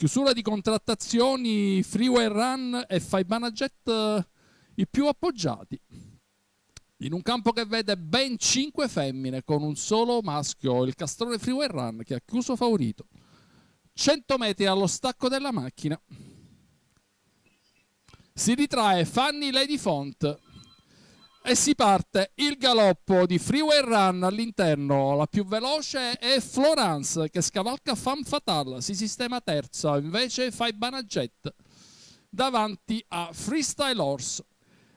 Chiusura di contrattazioni, freeway run e Faibana Jet eh, i più appoggiati. In un campo che vede ben 5 femmine con un solo maschio, il castrone freeway run che ha chiuso favorito. 100 metri allo stacco della macchina. Si ritrae Fanny Lady Font e si parte il galoppo di Freeway Run all'interno, la più veloce è Florence che scavalca Fan Fatal, si sistema terza, invece fa i Banaget davanti a Freestyle Horse.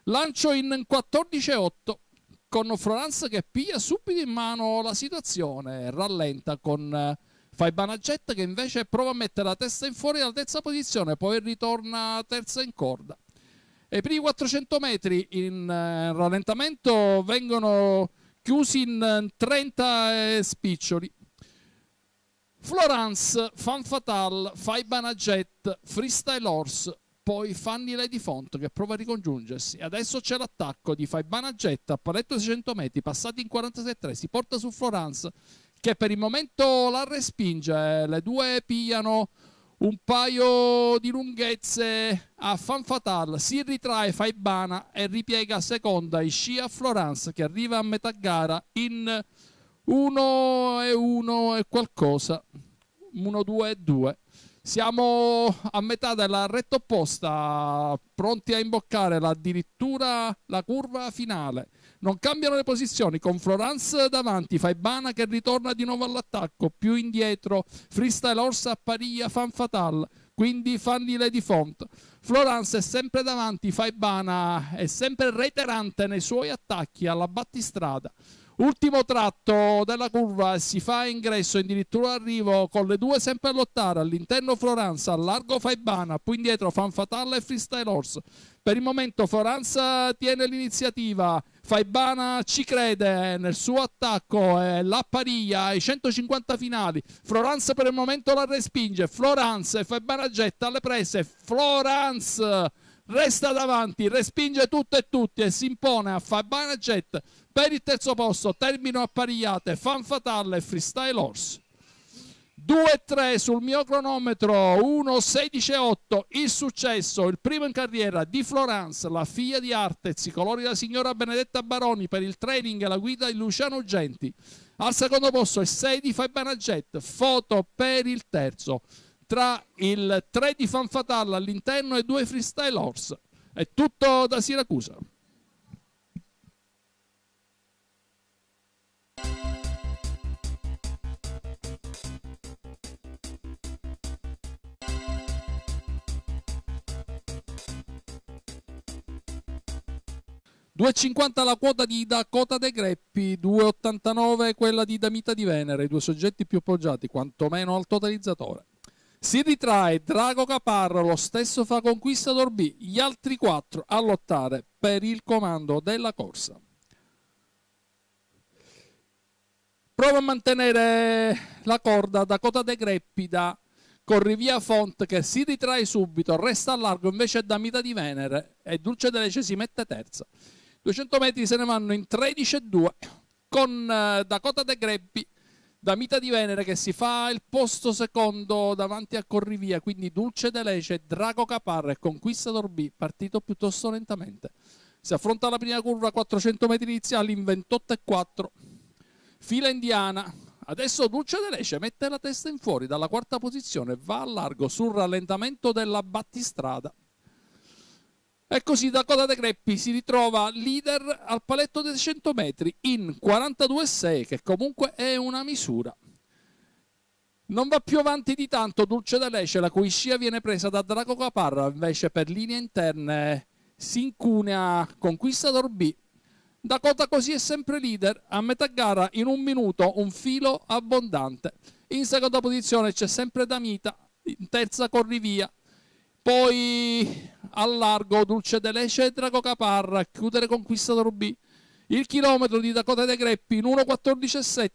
Lancio in 14.8 con Florence che piglia subito in mano la situazione, rallenta con eh, Fai Banaget che invece prova a mettere la testa in fuori all'altezza posizione, poi ritorna terza in corda. I primi 400 metri in eh, rallentamento vengono chiusi in 30 eh, eh, spiccioli. Florence, Fan Fatale, Fai Banaget, Freestyle Horse, poi Fanny Lady Font che prova a ricongiungersi. Adesso c'è l'attacco di Fai Banaget a paletto 600 metri, passati in 47-3, si porta su Florence che per il momento la respinge, eh, le due pigliano un paio di lunghezze a Fanfatal, si ritrae, fa Ibana e ripiega seconda in scia Florence che arriva a metà gara in 1 e 1 e qualcosa, 1 2 e 2. Siamo a metà della retta opposta, pronti a imboccare addirittura la curva finale. Non cambiano le posizioni, con Florence davanti, Faibana che ritorna di nuovo all'attacco, più indietro, Freestyle Orsa, Pariglia, Fan Fatal, quindi fan di Lady Font. Florence è sempre davanti, Faibana è sempre reiterante nei suoi attacchi alla battistrada. Ultimo tratto della curva e si fa ingresso addirittura arrivo con le due sempre a lottare all'interno Florence, al largo Faibana, poi indietro Fanfatalla e Freestyle Horse. Per il momento Florence tiene l'iniziativa, Faibana ci crede nel suo attacco e la pariglia ai 150 finali. Florence per il momento la respinge, Florence, Faibana getta alle prese, Florence! Hans eh, resta davanti, respinge tutto e tutti e si impone a Fabana Jet per il terzo posto, termino a parigliate, fan fatale, freestyle horse. 2-3 sul mio cronometro, 1-16-8, il successo, il primo in carriera di Florence, la figlia di Artez, i colori della signora Benedetta Baroni per il training e la guida di Luciano Genti. Al secondo posto è 6 di Fabana Jet, foto per il terzo tra il 3 di Fanfatalla all'interno e due freestyle horse. È tutto da Siracusa. Due 2,50 la quota di Dakota De Greppi, 2,89 quella di Damita di Venere, i due soggetti più appoggiati, quantomeno al totalizzatore. Si ritrae Drago Caparro, lo stesso fa Conquistador B, gli altri quattro a lottare per il comando della corsa. Prova a mantenere la corda Dakota De Greppi da Corrivia Font che si ritrae subito, resta a largo invece Mita di Venere e Dulce De Lece si mette terza. 200 metri se ne vanno in 13 e 2 con eh, Dakota De Greppi da Mita di Venere che si fa il posto secondo davanti a Corrivia, quindi Dulce De Lece, Drago Caparra e Conquistador B, partito piuttosto lentamente. Si affronta la prima curva, 400 metri iniziali in 28 e 4. Fila indiana, Adesso Dulce De Lece mette la testa in fuori dalla quarta posizione, va a largo sul rallentamento della battistrada. E così Dakota De Greppi si ritrova leader al paletto dei 100 metri in 42,6, che comunque è una misura. Non va più avanti di tanto Dulce De Lece, la cui scia viene presa da Draco Caparra, invece per linee interne si incunea Conquistador B. Dakota così è sempre leader, a metà gara in un minuto un filo abbondante. In seconda posizione c'è sempre Damita, in terza corri via, poi allargo Dulce de Lecce e Drago Caparra, a chiudere Conquistador B. Il chilometro di Dakota De Greppi in 1.14.7.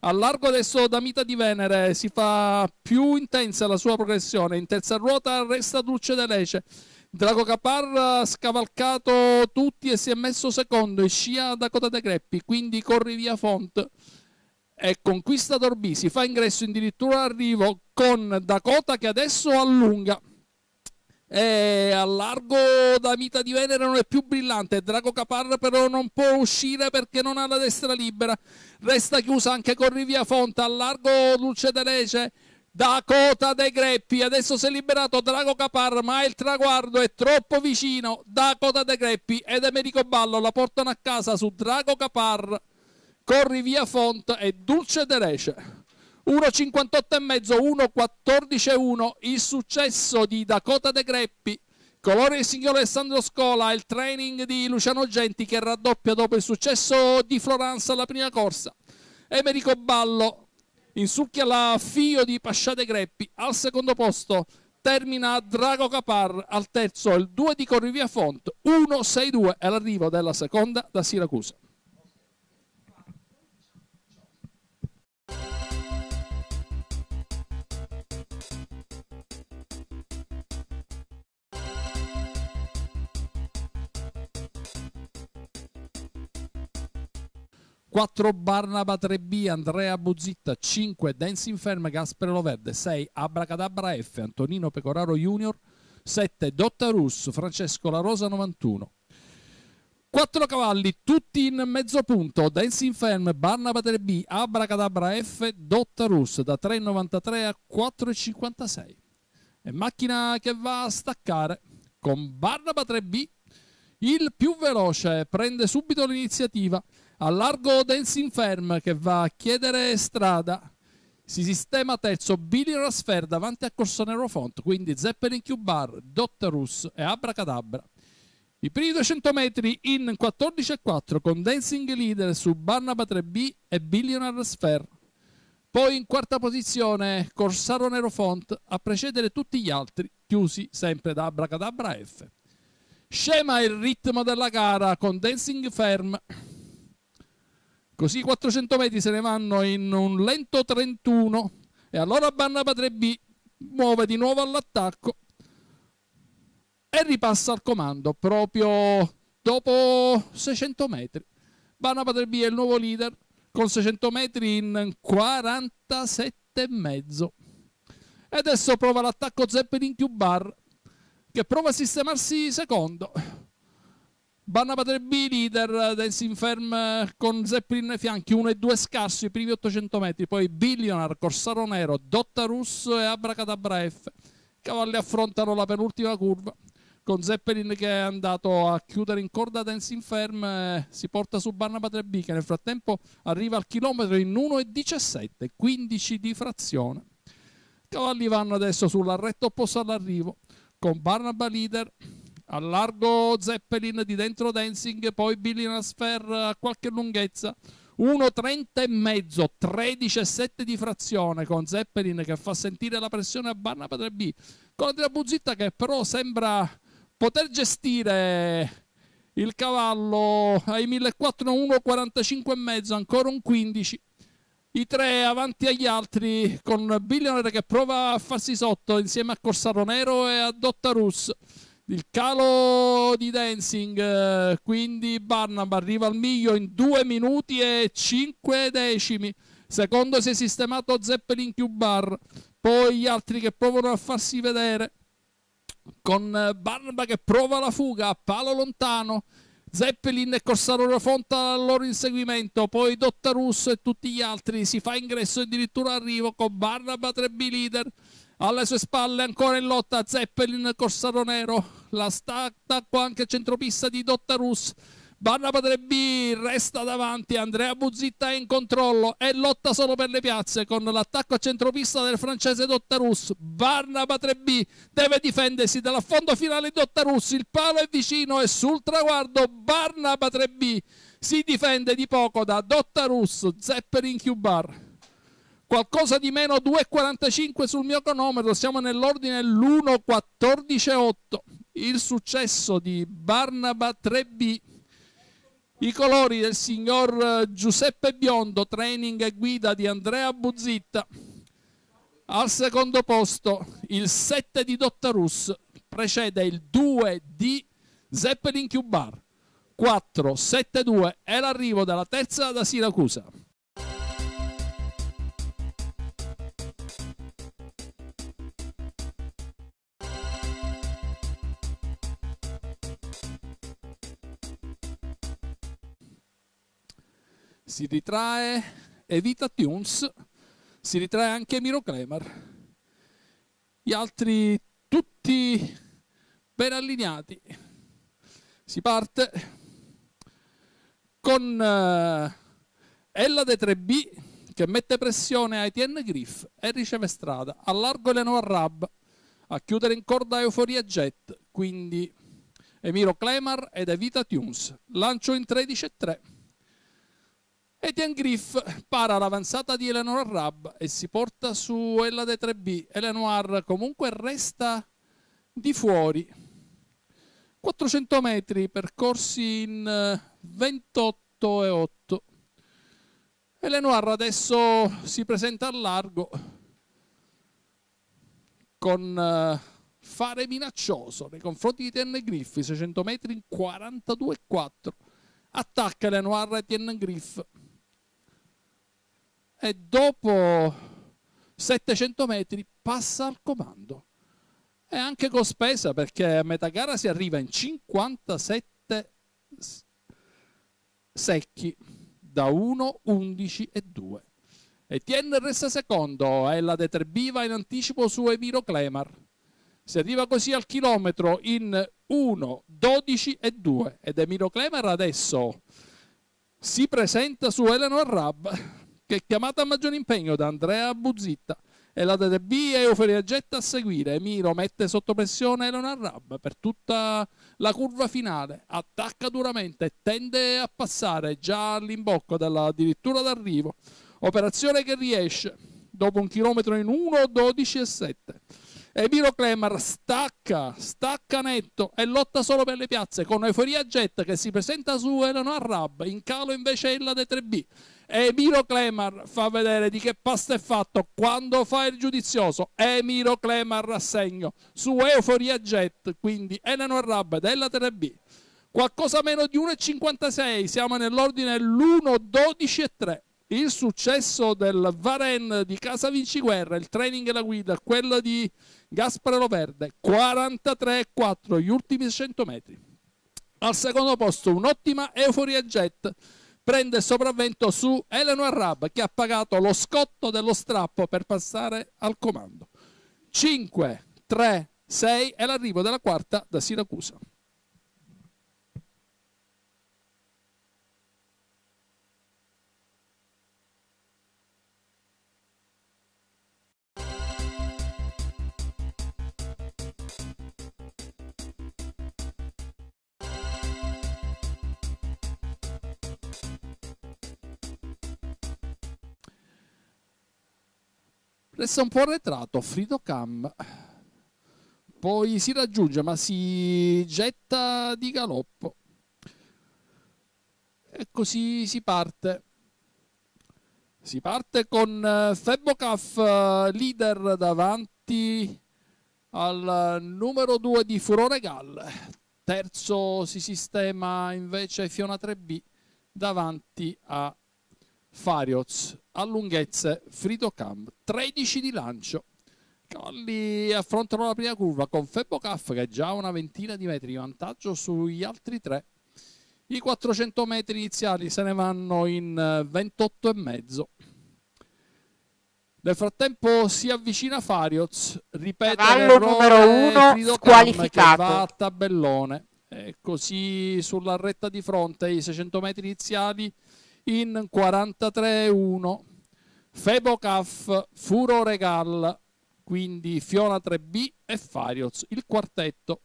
allargo largo adesso Damita di Venere si fa più intensa la sua progressione. In terza ruota resta Dulce de Lecce. Drago Caparra ha scavalcato tutti e si è messo secondo e scia Dakota De Greppi, quindi corri via Font e Conquistador B si fa ingresso addirittura arrivo con Dakota che adesso allunga eh, al largo Davita di Venere non è più brillante, Drago Caparra però non può uscire perché non ha la destra libera, resta chiusa anche con Rivia Fonta, al largo Dulce de da Cota dei Greppi, adesso si è liberato Drago Caparra ma il traguardo è troppo vicino, da Cota dei Greppi ed Emerico Ballo la portano a casa su Drago Caparra, Corri via Font e Dulce de 1,58,5, 1,14,1 il successo di Dakota De Greppi, colore del signor Alessandro Scola, il training di Luciano Genti che raddoppia dopo il successo di Florence alla prima corsa, Emerico Ballo insucchia la Fio di De Greppi al secondo posto, termina Drago Capar al terzo il 2 di Corrivia Font, 1,62 e l'arrivo della seconda da Siracusa. 4 Barnaba 3B, Andrea Buzitta, 5 Dancing Ferm, Gaspero Loverde, 6 Abracadabra F, Antonino Pecoraro Junior, 7 Dotta Rus, Francesco La Rosa 91. 4 cavalli, tutti in mezzo punto, Dancing Ferm, Barnaba 3B, Abracadabra F, Dotta Rus da 3,93 a 4,56. E macchina che va a staccare con Barnaba 3B, il più veloce, prende subito l'iniziativa. Al largo Dancing Firm che va a chiedere strada. Si sistema terzo Billy Rasfer davanti a Corsonero Font, quindi Zeppelin Q-Bar, Dotterus e Abracadabra. I primi 200 metri in 14,4 con Dancing Leader su Barnaba 3B e Billionaire Rasfer. Poi in quarta posizione Corsaro Nero Font a precedere tutti gli altri, chiusi sempre da Abracadabra F. Scema il ritmo della gara con Dancing Firm. Così i 400 metri se ne vanno in un lento 31 e allora Bannaba 3B muove di nuovo all'attacco e ripassa al comando proprio dopo 600 metri. Bannaba 3B è il nuovo leader con 600 metri in 47,5. E adesso prova l'attacco Zeppelin Q-Bar che prova a sistemarsi secondo Barnaba 3 B, leader, Dancing Firm eh, con Zeppelin nei fianchi, 1 e 2 scarsi, i primi 800 metri, poi Billionar, Corsaro Nero, Dotta Russo e Abracadabra F. I Cavalli affrontano la penultima curva, con Zeppelin che è andato a chiudere in corda Dancing Firm, eh, si porta su Barnaba 3B che nel frattempo arriva al chilometro in 1,17, 15 di frazione. I Cavalli vanno adesso sulla retta opposta all'arrivo con Barnaba leader, al largo Zeppelin di dentro Dancing, poi Billy Nasfer a qualche lunghezza. 1,30 e mezzo, 13,7 di frazione con Zeppelin che fa sentire la pressione a Barna 3B, con la Buzzitta che però sembra poter gestire il cavallo ai 1400, 1,45 e mezzo, ancora un 15. I tre avanti agli altri con Billionaire che prova a farsi sotto insieme a Corsaro Nero e a Dotta Russo il calo di Dancing, quindi Barnab arriva al miglio in 2 minuti e 5 decimi, secondo si è sistemato Zeppelin Q-Bar, poi gli altri che provano a farsi vedere, con Barnaba che prova la fuga a palo lontano, Zeppelin e Corsaro Rofonta al loro inseguimento, poi Dotta Russo e tutti gli altri, si fa ingresso addirittura arrivo con Barnaba 3B leader, alle sue spalle ancora in lotta Zeppelin Corsaro Nero, la sta attacco anche a centropista di Dottarus Barra Padre B resta davanti, Andrea Buzzitta è in controllo e lotta solo per le piazze con l'attacco a centropista del francese Dottarus. Barnaba 3 B deve difendersi dall'affondo finale Dottarus, il palo è vicino e sul traguardo Barnaba 3 B si difende di poco da Dottarus, Zepperin Q-Bar. Qualcosa di meno 2,45 sul mio cronometro, siamo nell'ordine nell'1.14.8 il successo di Barnaba Trebbi, i colori del signor eh, Giuseppe Biondo, training e guida di Andrea Buzzitta. Al secondo posto il 7 di Dottarus precede il 2 di Zeppelin Q 4, 7, 2 e l'arrivo dalla terza da Siracusa. si ritrae Evita Tunes, si ritrae anche Miro Kremer. Gli altri tutti ben allineati. Si parte con eh, Ella De 3B che mette pressione a Etienne Griff e riceve strada. Allargo Leno Rab a chiudere in corda Euforia Jet, quindi Emiro Klemar ed Evita Tunes. Lancio in 13 e 3. Etienne Griff para l'avanzata di Eleanor Rab e si porta su Ella dei 3B. Eleanor comunque resta di fuori. 400 metri percorsi in 28 eh, e 8. Eleanor adesso si presenta al largo con eh, fare minaccioso nei confronti di Tienne Griff, 600 metri in 42 e 4. Attacca Eleanor e Tienne Griff e dopo 700 metri passa al comando. E anche con spesa perché a metà gara si arriva in 57 secchi da 1, 11 e 2. Etienne resta secondo e la deterbiva in anticipo su Emiro Klemar. Si arriva così al chilometro in 1, 12 e 2 ed Emiro Klemar adesso si presenta su Eleanor Rabb che è chiamata a maggior impegno da Andrea Buzitta. E la DDB e Euforia Getta a seguire. Miro mette sotto pressione Elon Arab per tutta la curva finale. Attacca duramente, e tende a passare già all'imbocco della, addirittura d'arrivo. Operazione che riesce dopo un chilometro in 1, 12 e 7. E Miro Clemar stacca, stacca netto e lotta solo per le piazze con Euforia Jet che si presenta su Elon Arrab, In calo invece è la D3B Emiro Clemar fa vedere di che pasta è fatto quando fa il giudizioso. Emiro Clemar rassegno su Euforia Jet, quindi Enano Arrab della 3B. Qualcosa meno di 1,56, siamo nell'ordine 1,12 e 3. Il successo del Varen di Casa Vinci Guerra, il training e la guida, quello di Gaspare Loverde, 43,4 gli ultimi 100 metri. Al secondo posto un'ottima Euforia Jet prende il sopravvento su Eleno Rab che ha pagato lo scotto dello strappo per passare al comando. 5, 3, 6 è l'arrivo della quarta da Siracusa. Resta eh, un po' arretrato Frido Cam. Poi si raggiunge ma si getta di galoppo. E così si parte. Si parte con eh, Febbo Caff eh, leader davanti al numero 2 di Furore Gall. Terzo si sistema invece Fiona 3B davanti a Farioz a lunghezze Frito Fridocam 13 di lancio Cavalli affrontano la prima curva con Febbo Caff che è già una ventina di metri di vantaggio sugli altri tre i 400 metri iniziali se ne vanno in 28 eh, e mezzo nel frattempo si avvicina Farioz ripete cavallo numero 1 squalificato va a tabellone e così sulla retta di fronte i 600 metri iniziali in 43-1. Febo Caff, Furo Regal, quindi Fiona 3B e Farioz, il quartetto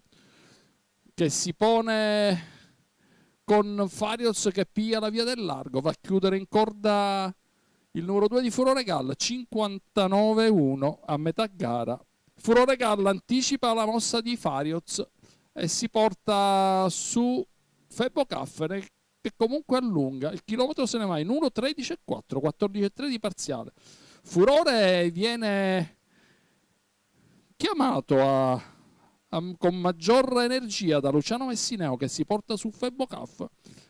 che si pone con Farioz che piglia la via del largo, va a chiudere in corda il numero 2 di Furo Regal, 59-1 a metà gara. Furo Regal anticipa la mossa di Farioz e si porta su Febo Caff nel che comunque allunga. Il chilometro se ne va in 1.13.4, 14.3 di parziale. Furore viene chiamato a, a, con maggior energia da Luciano Messineo che si porta su Febbo Caff.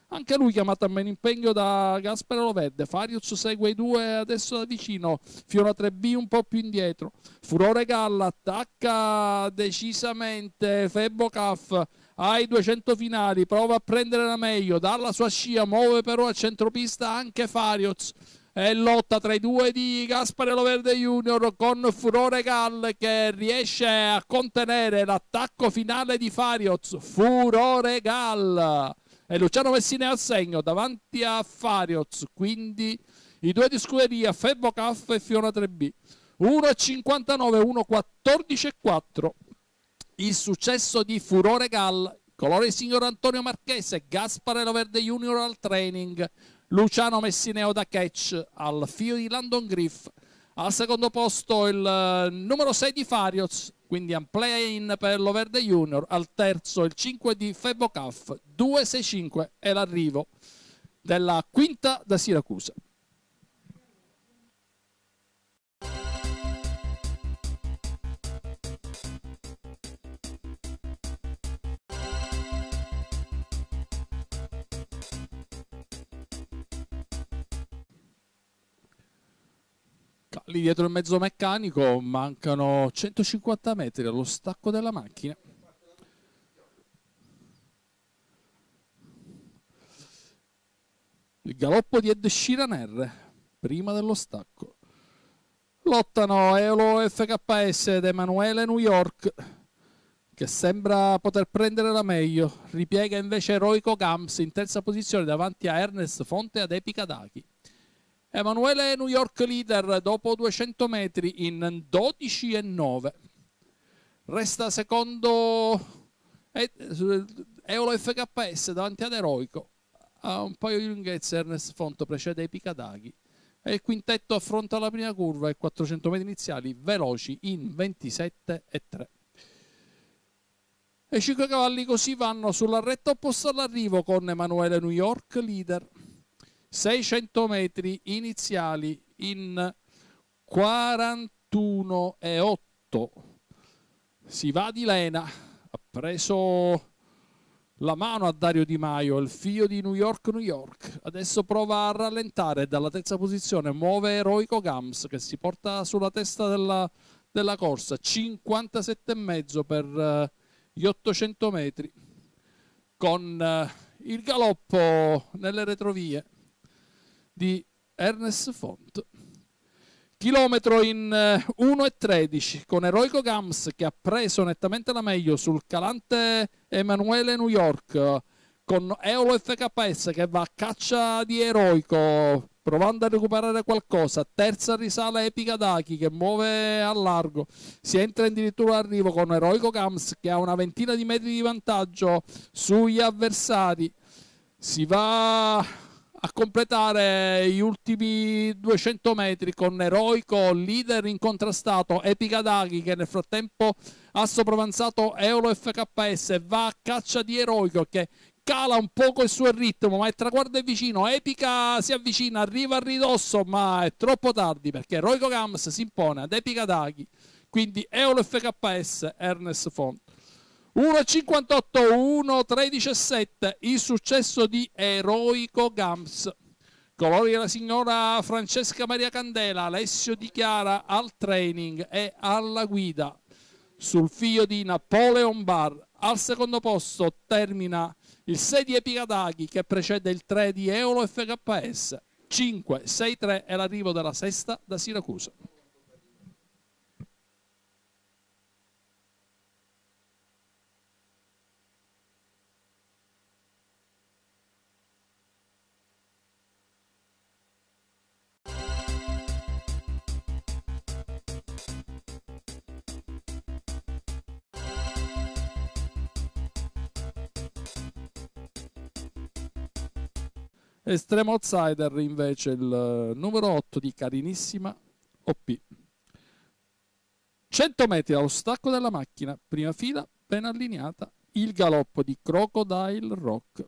Anche lui chiamato a meno impegno da Gaspero Loverde. Farius segue i due adesso da vicino. Fiora 3B un po' più indietro. Furore Galla attacca decisamente Febbo Caff ai 200 finali, prova a prendere la meglio, dalla sua scia, muove però a centropista anche Farioz e lotta tra i due di Gaspare Loverde Junior con Furore Gall che riesce a contenere l'attacco finale di Farioz Furore Gall e Luciano Messina al segno davanti a Farioz quindi i due di scuderia Febbo Caff e Fiona 3B 1,59 1,14 e 4 il successo di Furore Gall, colore signor Antonio Marchese, Gaspare Loverde Junior al training, Luciano Messineo da catch al fio di Landon Griff, al secondo posto il eh, numero 6 di Farios, quindi un play-in per l'Overde Junior, al terzo il 5 di Febbo Caff, 2-6-5 è l'arrivo della quinta da Siracusa. lì dietro il mezzo meccanico mancano 150 metri allo stacco della macchina. Il galoppo di Ed R prima dello stacco. Lottano Eolo FKS ed Emanuele New York, che sembra poter prendere la meglio. Ripiega invece Eroico Gams in terza posizione davanti a Ernest Fonte ad Epica Dachi. Emanuele New York leader dopo 200 metri in 12 e 9. Resta secondo Eolo FKS davanti ad Eroico. A un paio di lunghezze Ernest Fonto precede i Picadaghi. E il quintetto affronta la prima curva e 400 metri iniziali veloci in 27 e 3 e 5 cavalli così vanno sulla retta opposta all'arrivo con Emanuele New York leader 600 metri iniziali in 41 e 8 si va di Lena ha preso la mano a Dario Di Maio il figlio di New York New York adesso prova a rallentare dalla terza posizione muove eroico Gams che si porta sulla testa della, della corsa 57,5 per eh, gli 800 metri con eh, il galoppo nelle retrovie di Ernest Font. Chilometro in 1.13 eh, con Eroico Gams che ha preso nettamente la meglio sul calante Emanuele New York con Eolo FKS che va a caccia di Eroico provando a recuperare qualcosa terza risale Epica Daki che muove a largo si entra addirittura all'arrivo con Eroico Gams che ha una ventina di metri di vantaggio sugli avversari si va a completare gli ultimi 200 metri con eroico leader incontrastato Epica Daghi che nel frattempo ha sopravanzato Eolo FKS va a caccia di eroico che cala un poco il suo ritmo, ma il traguardo è vicino. Epica si avvicina, arriva a ridosso, ma è troppo tardi perché eroico Gams si impone ad Epica Daghi. Quindi Eolo FKS, Ernest Font. 1,58-1,317 il successo di Eroico Gams. Colori della signora Francesca Maria Candela, Alessio Di Chiara al training e alla guida. Sul figlio di Napoleon Bar al secondo posto termina il 6 di Epicadaghi che precede il 3 di Euro FKS. 5, 6, 3 è l'arrivo della sesta da Siracusa. Estremo outsider invece il eh, numero 8 di carinissima OP. 100 metri allo stacco della macchina, prima fila, ben allineata, il galoppo di Crocodile Rock.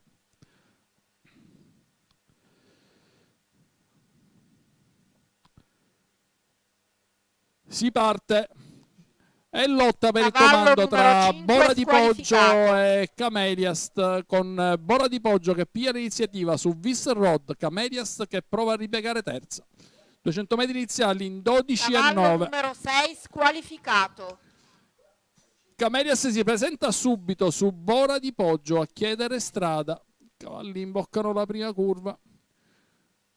Si parte e lotta per Cavallo il comando tra Bora di Poggio e Cameliast con Bora di Poggio che piglia l'iniziativa su Visserod, Cameliast che prova a ripiegare terza 200 metri iniziali in 12 Cavallo a 9 numero 6 squalificato Cameliast si presenta subito su Bora di Poggio a chiedere strada cavalli imboccano la prima curva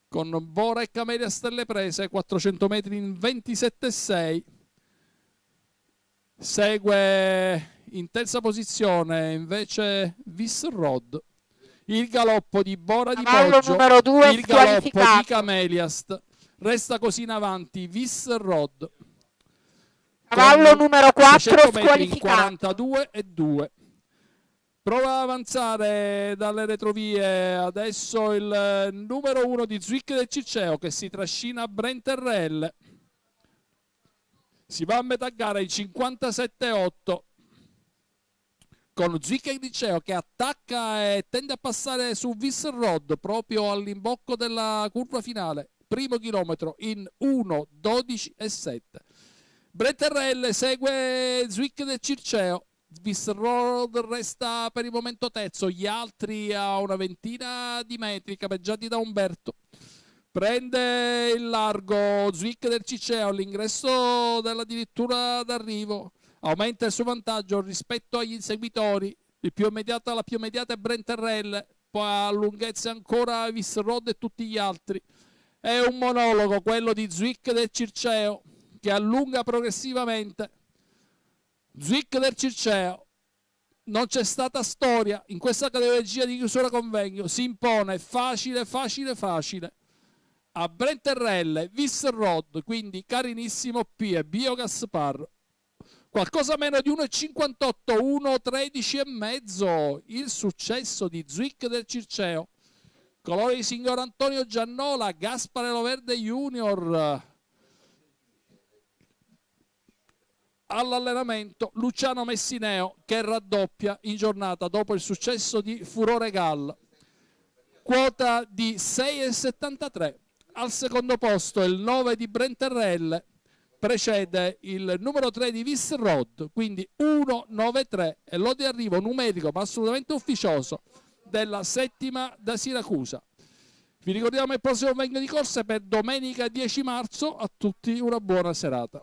con Bora e Cameliast delle prese 400 metri in 27,6 Segue in terza posizione invece Visrod. Il galoppo di Bora di Poggio, il galoppo di Cameliast. Resta così in avanti Visrod. Cavallo numero 4 squalificato. 42 e 2. Prova ad avanzare dalle retrovie adesso il numero 1 di Zwick del Ciceo che si trascina Brent Brenterrelle si va a metà gara in 57-8 con Zicca Diceo che attacca e tende a passare su Visserrod proprio all'imbocco della curva finale primo chilometro in 1 12 e 7 Bretterrelle segue Zwick del Circeo Visserrod resta per il momento terzo gli altri a una ventina di metri capeggiati da Umberto prende il largo Zwick del Ciceo all'ingresso della dirittura d'arrivo aumenta il suo vantaggio rispetto agli inseguitori il più immediato alla più immediata è Brenterrell poi a lunghezza ancora Rod e tutti gli altri è un monologo quello di Zwick del Circeo che allunga progressivamente Zwick del Circeo non c'è stata storia in questa categoria di chiusura convegno si impone facile facile facile a Brenterrelle, Visserod, quindi carinissimo P e Bio Gaspar. Qualcosa meno di 1,58, 1,13,5 il successo di Zwick del Circeo. Colore di signor Antonio Giannola, Gaspare Loverde Junior. All'allenamento Luciano Messineo che raddoppia in giornata dopo il successo di Furore Gall. Quota di 6,73 al secondo posto il 9 di Brenterrell precede il numero 3 di Rod quindi 1-9-3 e lo di arrivo numerico ma assolutamente ufficioso della settima da Siracusa. Vi ricordiamo il prossimo vengo di corse per domenica 10 marzo, a tutti una buona serata.